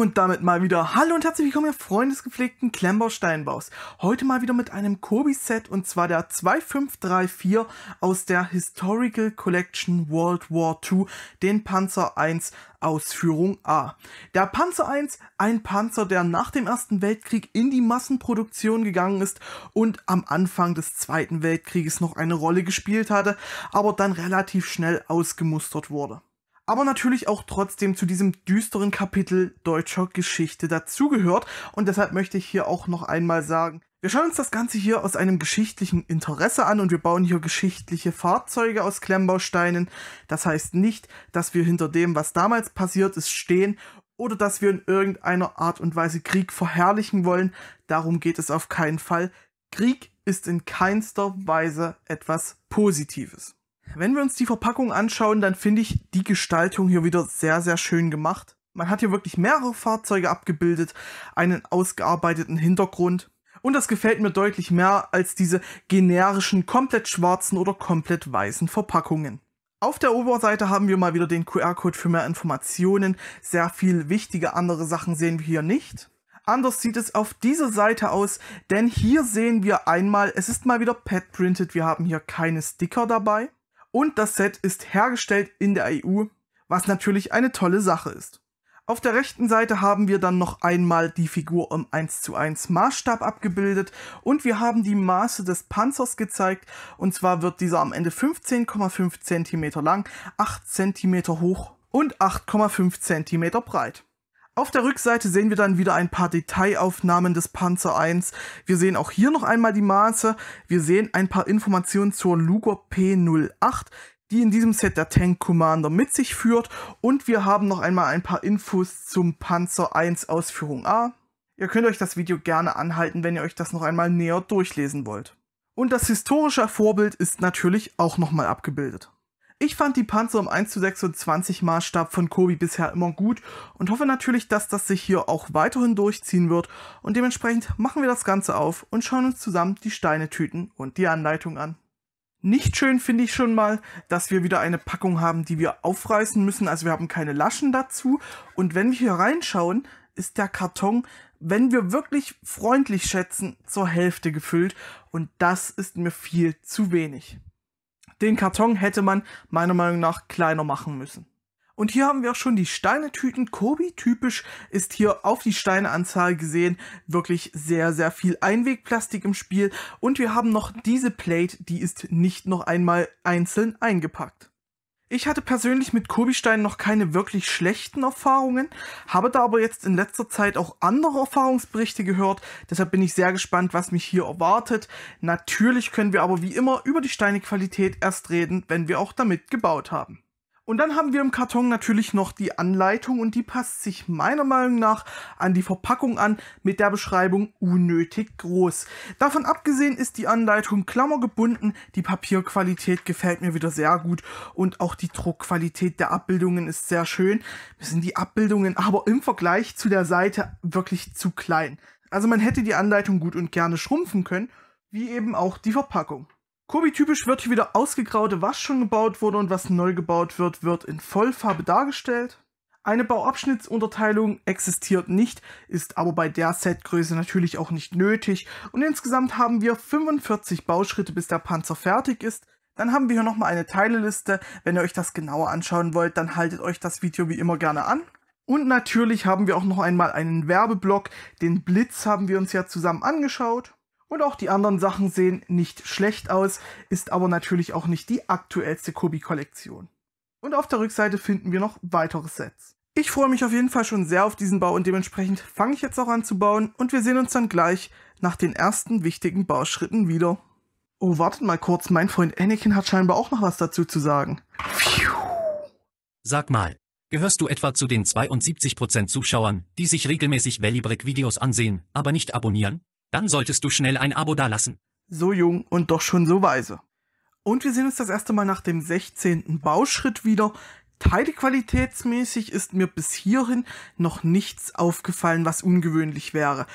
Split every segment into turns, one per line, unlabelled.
und damit mal wieder Hallo und herzlich willkommen, ihr Freunde des gepflegten klemmbau Heute mal wieder mit einem Kobi-Set und zwar der 2534 aus der Historical Collection World War II, den Panzer 1 Ausführung A. Der Panzer 1, ein Panzer, der nach dem Ersten Weltkrieg in die Massenproduktion gegangen ist und am Anfang des Zweiten Weltkrieges noch eine Rolle gespielt hatte, aber dann relativ schnell ausgemustert wurde aber natürlich auch trotzdem zu diesem düsteren Kapitel deutscher Geschichte dazugehört. Und deshalb möchte ich hier auch noch einmal sagen, wir schauen uns das Ganze hier aus einem geschichtlichen Interesse an und wir bauen hier geschichtliche Fahrzeuge aus Klemmbausteinen. Das heißt nicht, dass wir hinter dem, was damals passiert ist, stehen oder dass wir in irgendeiner Art und Weise Krieg verherrlichen wollen. Darum geht es auf keinen Fall. Krieg ist in keinster Weise etwas Positives. Wenn wir uns die Verpackung anschauen, dann finde ich die Gestaltung hier wieder sehr, sehr schön gemacht. Man hat hier wirklich mehrere Fahrzeuge abgebildet, einen ausgearbeiteten Hintergrund. Und das gefällt mir deutlich mehr als diese generischen, komplett schwarzen oder komplett weißen Verpackungen. Auf der Oberseite haben wir mal wieder den QR-Code für mehr Informationen. Sehr viel wichtige andere Sachen sehen wir hier nicht. Anders sieht es auf dieser Seite aus, denn hier sehen wir einmal, es ist mal wieder Pad printed, wir haben hier keine Sticker dabei. Und das Set ist hergestellt in der EU, was natürlich eine tolle Sache ist. Auf der rechten Seite haben wir dann noch einmal die Figur im 1 zu 1 Maßstab abgebildet und wir haben die Maße des Panzers gezeigt und zwar wird dieser am Ende 15,5 cm lang, 8 cm hoch und 8,5 cm breit. Auf der Rückseite sehen wir dann wieder ein paar Detailaufnahmen des Panzer 1. Wir sehen auch hier noch einmal die Maße. Wir sehen ein paar Informationen zur Luger P08 die in diesem Set der Tank Commander mit sich führt und wir haben noch einmal ein paar Infos zum Panzer 1 Ausführung A. Ihr könnt euch das Video gerne anhalten, wenn ihr euch das noch einmal näher durchlesen wollt. Und das historische Vorbild ist natürlich auch nochmal abgebildet. Ich fand die Panzer im 1 zu 26 Maßstab von Kobi bisher immer gut und hoffe natürlich, dass das sich hier auch weiterhin durchziehen wird und dementsprechend machen wir das Ganze auf und schauen uns zusammen die Steinetüten und die Anleitung an. Nicht schön finde ich schon mal, dass wir wieder eine Packung haben, die wir aufreißen müssen, also wir haben keine Laschen dazu und wenn wir hier reinschauen, ist der Karton, wenn wir wirklich freundlich schätzen, zur Hälfte gefüllt und das ist mir viel zu wenig. Den Karton hätte man meiner Meinung nach kleiner machen müssen. Und hier haben wir auch schon die Steinetüten. Kobi typisch ist hier auf die Steineanzahl gesehen wirklich sehr, sehr viel Einwegplastik im Spiel. Und wir haben noch diese Plate, die ist nicht noch einmal einzeln eingepackt. Ich hatte persönlich mit Kobistein noch keine wirklich schlechten Erfahrungen, habe da aber jetzt in letzter Zeit auch andere Erfahrungsberichte gehört, deshalb bin ich sehr gespannt, was mich hier erwartet. Natürlich können wir aber wie immer über die Steinequalität erst reden, wenn wir auch damit gebaut haben. Und dann haben wir im Karton natürlich noch die Anleitung und die passt sich meiner Meinung nach an die Verpackung an mit der Beschreibung unnötig groß. Davon abgesehen ist die Anleitung klammergebunden, die Papierqualität gefällt mir wieder sehr gut und auch die Druckqualität der Abbildungen ist sehr schön. Wir sind die Abbildungen aber im Vergleich zu der Seite wirklich zu klein. Also man hätte die Anleitung gut und gerne schrumpfen können, wie eben auch die Verpackung. Kobi-typisch wird hier wieder ausgegraute, was schon gebaut wurde und was neu gebaut wird, wird in Vollfarbe dargestellt. Eine Bauabschnittsunterteilung existiert nicht, ist aber bei der Setgröße natürlich auch nicht nötig und insgesamt haben wir 45 Bauschritte, bis der Panzer fertig ist. Dann haben wir hier nochmal eine Teileliste, wenn ihr euch das genauer anschauen wollt, dann haltet euch das Video wie immer gerne an. Und natürlich haben wir auch noch einmal einen Werbeblock, den Blitz haben wir uns ja zusammen angeschaut. Und auch die anderen Sachen sehen nicht schlecht aus, ist aber natürlich auch nicht die aktuellste Kobi-Kollektion. Und auf der Rückseite finden wir noch weitere Sets. Ich freue mich auf jeden Fall schon sehr auf diesen Bau und dementsprechend fange ich jetzt auch an zu bauen und wir sehen uns dann gleich nach den ersten wichtigen Bauschritten wieder. Oh, wartet mal kurz, mein Freund Anakin hat scheinbar auch noch was dazu zu sagen. Phew. Sag mal, gehörst du etwa zu den 72% Zuschauern, die sich regelmäßig Valley Break Videos ansehen, aber nicht abonnieren? Dann solltest du schnell ein Abo dalassen. So jung und doch schon so weise. Und wir sehen uns das erste Mal nach dem 16. Bauschritt wieder. Teilequalitätsmäßig ist mir bis hierhin noch nichts aufgefallen, was ungewöhnlich wäre.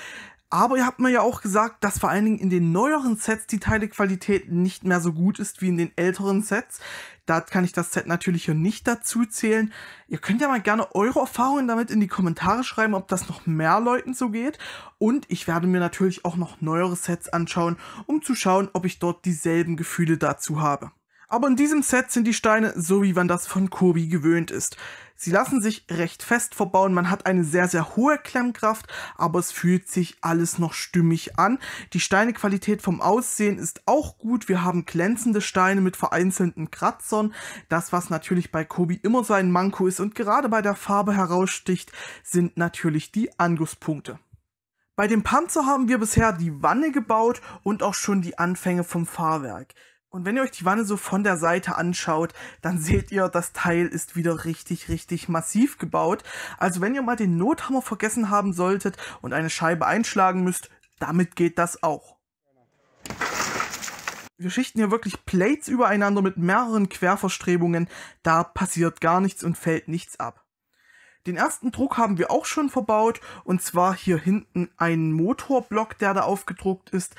Aber ihr habt mir ja auch gesagt, dass vor allen Dingen in den neueren Sets die Teilequalität nicht mehr so gut ist wie in den älteren Sets. Da kann ich das Set natürlich hier nicht dazu zählen. Ihr könnt ja mal gerne eure Erfahrungen damit in die Kommentare schreiben, ob das noch mehr Leuten so geht. Und ich werde mir natürlich auch noch neuere Sets anschauen, um zu schauen, ob ich dort dieselben Gefühle dazu habe. Aber in diesem Set sind die Steine so, wie man das von Kobi gewöhnt ist. Sie lassen sich recht fest verbauen. Man hat eine sehr, sehr hohe Klemmkraft, aber es fühlt sich alles noch stimmig an. Die Steinequalität vom Aussehen ist auch gut. Wir haben glänzende Steine mit vereinzelten Kratzern. Das, was natürlich bei Kobi immer so ein Manko ist und gerade bei der Farbe heraussticht, sind natürlich die Angusspunkte. Bei dem Panzer haben wir bisher die Wanne gebaut und auch schon die Anfänge vom Fahrwerk. Und wenn ihr euch die Wanne so von der Seite anschaut, dann seht ihr, das Teil ist wieder richtig, richtig massiv gebaut. Also wenn ihr mal den Nothammer vergessen haben solltet und eine Scheibe einschlagen müsst, damit geht das auch. Wir schichten hier wirklich Plates übereinander mit mehreren Querverstrebungen, da passiert gar nichts und fällt nichts ab. Den ersten Druck haben wir auch schon verbaut, und zwar hier hinten einen Motorblock, der da aufgedruckt ist.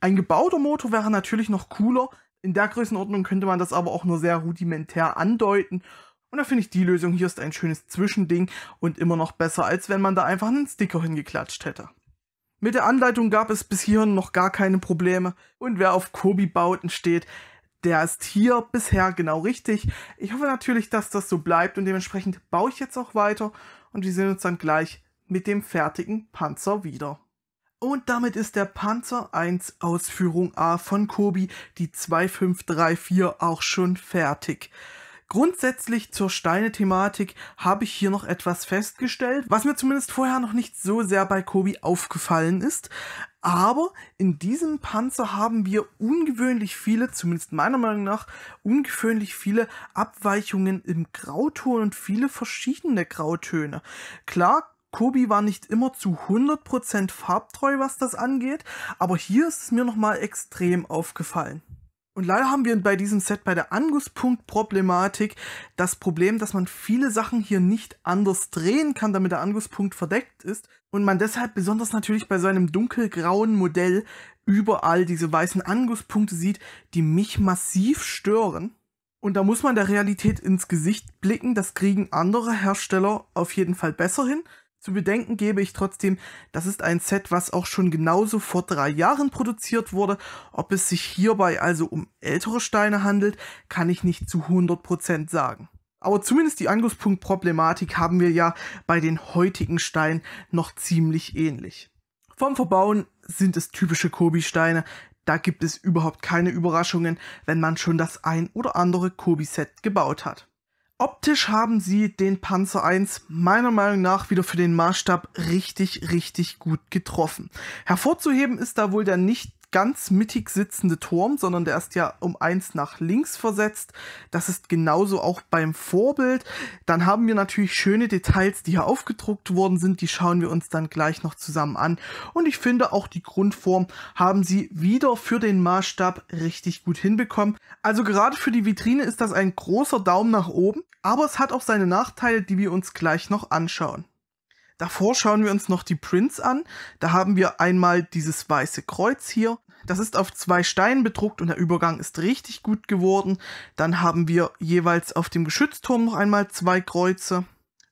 Ein gebauter Motor wäre natürlich noch cooler, in der Größenordnung könnte man das aber auch nur sehr rudimentär andeuten. Und da finde ich die Lösung hier ist ein schönes Zwischending und immer noch besser, als wenn man da einfach einen Sticker hingeklatscht hätte. Mit der Anleitung gab es bis hierhin noch gar keine Probleme und wer auf Kobi-Bauten steht, der ist hier bisher genau richtig. Ich hoffe natürlich, dass das so bleibt und dementsprechend baue ich jetzt auch weiter und wir sehen uns dann gleich mit dem fertigen Panzer wieder. Und damit ist der Panzer 1 Ausführung A von Kobi, die 2534, auch schon fertig. Grundsätzlich zur Steine-Thematik habe ich hier noch etwas festgestellt, was mir zumindest vorher noch nicht so sehr bei Kobi aufgefallen ist. Aber in diesem Panzer haben wir ungewöhnlich viele, zumindest meiner Meinung nach, ungewöhnlich viele Abweichungen im Grauton und viele verschiedene Grautöne. Klar, Kobi war nicht immer zu 100% farbtreu, was das angeht, aber hier ist es mir nochmal extrem aufgefallen. Und leider haben wir bei diesem Set bei der Angusspunkt-Problematik das Problem, dass man viele Sachen hier nicht anders drehen kann, damit der Angusspunkt verdeckt ist und man deshalb besonders natürlich bei so einem dunkelgrauen Modell überall diese weißen Angusspunkte sieht, die mich massiv stören. Und da muss man der Realität ins Gesicht blicken, das kriegen andere Hersteller auf jeden Fall besser hin. Zu bedenken gebe ich trotzdem, das ist ein Set, was auch schon genauso vor drei Jahren produziert wurde. Ob es sich hierbei also um ältere Steine handelt, kann ich nicht zu 100% sagen. Aber zumindest die Angusspunktproblematik haben wir ja bei den heutigen Steinen noch ziemlich ähnlich. Vom Verbauen sind es typische Kobi-Steine. Da gibt es überhaupt keine Überraschungen, wenn man schon das ein oder andere Kobi-Set gebaut hat. Optisch haben sie den Panzer 1 meiner Meinung nach wieder für den Maßstab richtig, richtig gut getroffen. Hervorzuheben ist da wohl dann nicht ganz mittig sitzende Turm, sondern der ist ja um eins nach links versetzt. Das ist genauso auch beim Vorbild. Dann haben wir natürlich schöne Details, die hier aufgedruckt worden sind. Die schauen wir uns dann gleich noch zusammen an. Und ich finde auch die Grundform haben sie wieder für den Maßstab richtig gut hinbekommen. Also gerade für die Vitrine ist das ein großer Daumen nach oben. Aber es hat auch seine Nachteile, die wir uns gleich noch anschauen. Davor schauen wir uns noch die Prints an. Da haben wir einmal dieses weiße Kreuz hier. Das ist auf zwei Steinen bedruckt und der Übergang ist richtig gut geworden. Dann haben wir jeweils auf dem Geschützturm noch einmal zwei Kreuze.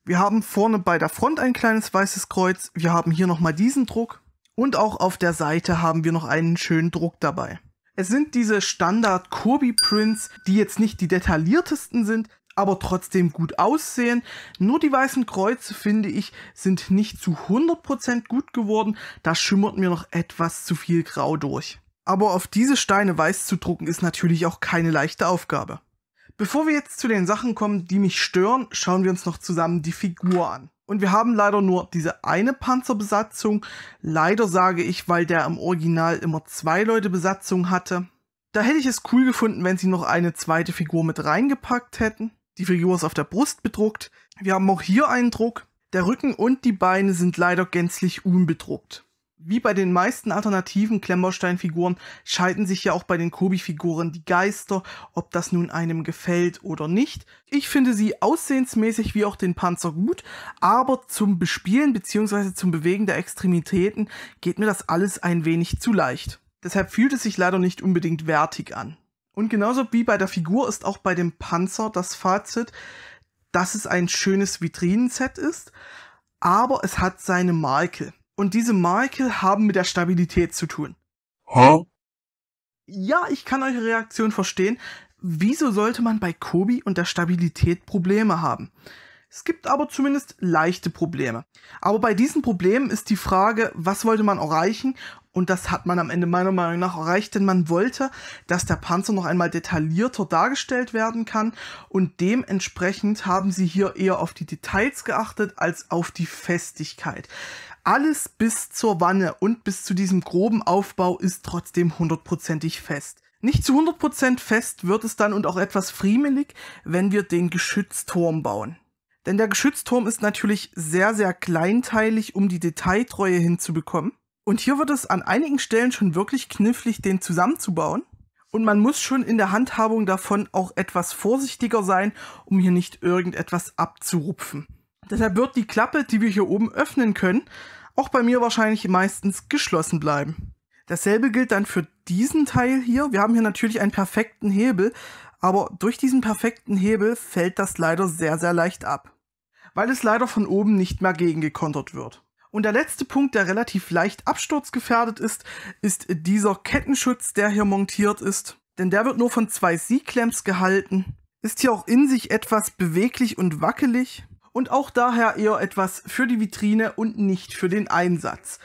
Wir haben vorne bei der Front ein kleines weißes Kreuz. Wir haben hier nochmal diesen Druck. Und auch auf der Seite haben wir noch einen schönen Druck dabei. Es sind diese Standard kurbi Prints, die jetzt nicht die detailliertesten sind, aber trotzdem gut aussehen. Nur die weißen Kreuze, finde ich, sind nicht zu 100% gut geworden. Da schimmert mir noch etwas zu viel Grau durch. Aber auf diese Steine weiß zu drucken ist natürlich auch keine leichte Aufgabe. Bevor wir jetzt zu den Sachen kommen, die mich stören, schauen wir uns noch zusammen die Figur an. Und wir haben leider nur diese eine Panzerbesatzung. Leider sage ich, weil der im Original immer zwei Leute Besatzung hatte. Da hätte ich es cool gefunden, wenn sie noch eine zweite Figur mit reingepackt hätten. Die Figur ist auf der Brust bedruckt. Wir haben auch hier einen Druck. Der Rücken und die Beine sind leider gänzlich unbedruckt. Wie bei den meisten alternativen Klemmersteinfiguren figuren scheiden sich ja auch bei den Kobi-Figuren die Geister, ob das nun einem gefällt oder nicht. Ich finde sie aussehensmäßig wie auch den Panzer gut, aber zum Bespielen bzw. zum Bewegen der Extremitäten geht mir das alles ein wenig zu leicht. Deshalb fühlt es sich leider nicht unbedingt wertig an. Und genauso wie bei der Figur ist auch bei dem Panzer das Fazit, dass es ein schönes Vitrinenset ist, aber es hat seine Makel. Und diese Makel haben mit der Stabilität zu tun. Huh? Ja, ich kann eure Reaktion verstehen. Wieso sollte man bei Kobi und der Stabilität Probleme haben? Es gibt aber zumindest leichte Probleme. Aber bei diesen Problemen ist die Frage, was wollte man erreichen und das hat man am Ende meiner Meinung nach erreicht, denn man wollte, dass der Panzer noch einmal detaillierter dargestellt werden kann. Und dementsprechend haben sie hier eher auf die Details geachtet als auf die Festigkeit. Alles bis zur Wanne und bis zu diesem groben Aufbau ist trotzdem hundertprozentig fest. Nicht zu 100% fest wird es dann und auch etwas friemelig, wenn wir den Geschützturm bauen. Denn der Geschützturm ist natürlich sehr, sehr kleinteilig, um die Detailtreue hinzubekommen. Und hier wird es an einigen Stellen schon wirklich knifflig, den zusammenzubauen. Und man muss schon in der Handhabung davon auch etwas vorsichtiger sein, um hier nicht irgendetwas abzurupfen. Deshalb wird die Klappe, die wir hier oben öffnen können, auch bei mir wahrscheinlich meistens geschlossen bleiben. Dasselbe gilt dann für diesen Teil hier. Wir haben hier natürlich einen perfekten Hebel, aber durch diesen perfekten Hebel fällt das leider sehr, sehr leicht ab. Weil es leider von oben nicht mehr gegengekontert wird. Und der letzte Punkt, der relativ leicht absturzgefährdet ist, ist dieser Kettenschutz, der hier montiert ist. Denn der wird nur von zwei C-Clamps gehalten, ist hier auch in sich etwas beweglich und wackelig und auch daher eher etwas für die Vitrine und nicht für den Einsatz.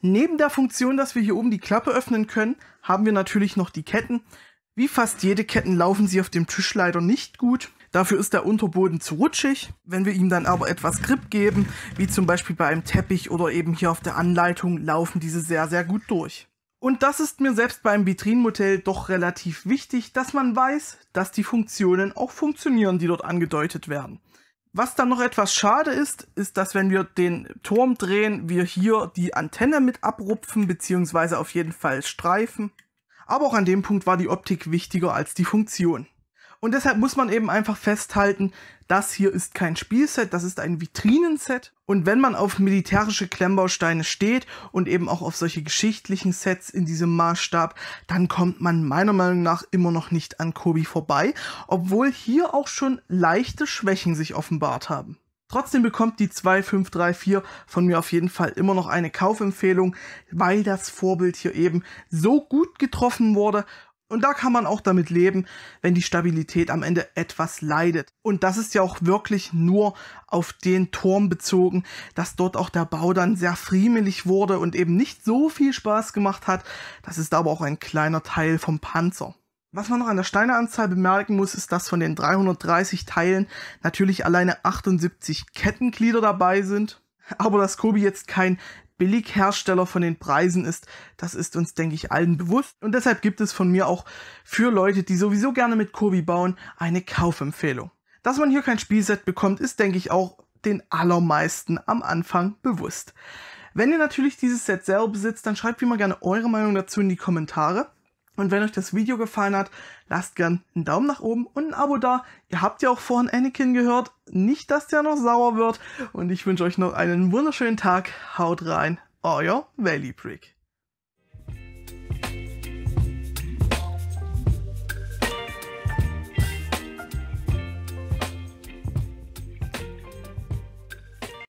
Neben der Funktion, dass wir hier oben die Klappe öffnen können, haben wir natürlich noch die Ketten. Wie fast jede Ketten laufen sie auf dem Tisch leider nicht gut. Dafür ist der Unterboden zu rutschig. Wenn wir ihm dann aber etwas Grip geben, wie zum Beispiel bei einem Teppich oder eben hier auf der Anleitung, laufen diese sehr, sehr gut durch. Und das ist mir selbst beim Vitrinenmodell doch relativ wichtig, dass man weiß, dass die Funktionen auch funktionieren, die dort angedeutet werden. Was dann noch etwas schade ist, ist, dass wenn wir den Turm drehen, wir hier die Antenne mit abrupfen, beziehungsweise auf jeden Fall streifen. Aber auch an dem Punkt war die Optik wichtiger als die Funktion. Und deshalb muss man eben einfach festhalten, das hier ist kein Spielset, das ist ein Vitrinenset. Und wenn man auf militärische Klemmbausteine steht und eben auch auf solche geschichtlichen Sets in diesem Maßstab, dann kommt man meiner Meinung nach immer noch nicht an Kobi vorbei, obwohl hier auch schon leichte Schwächen sich offenbart haben. Trotzdem bekommt die 2534 von mir auf jeden Fall immer noch eine Kaufempfehlung, weil das Vorbild hier eben so gut getroffen wurde und da kann man auch damit leben, wenn die Stabilität am Ende etwas leidet. Und das ist ja auch wirklich nur auf den Turm bezogen, dass dort auch der Bau dann sehr friemelig wurde und eben nicht so viel Spaß gemacht hat. Das ist aber auch ein kleiner Teil vom Panzer. Was man noch an der Steineanzahl bemerken muss, ist, dass von den 330 Teilen natürlich alleine 78 Kettenglieder dabei sind. Aber dass Kobi jetzt kein Billighersteller von den Preisen ist, das ist uns, denke ich, allen bewusst. Und deshalb gibt es von mir auch für Leute, die sowieso gerne mit Kobi bauen, eine Kaufempfehlung. Dass man hier kein Spielset bekommt, ist, denke ich, auch den allermeisten am Anfang bewusst. Wenn ihr natürlich dieses Set selber besitzt, dann schreibt wie immer gerne eure Meinung dazu in die Kommentare. Und wenn euch das Video gefallen hat, lasst gern einen Daumen nach oben und ein Abo da. Ihr habt ja auch vorhin Anakin gehört, nicht, dass der noch sauer wird. Und ich wünsche euch noch einen wunderschönen Tag. Haut rein, euer Valley Prick.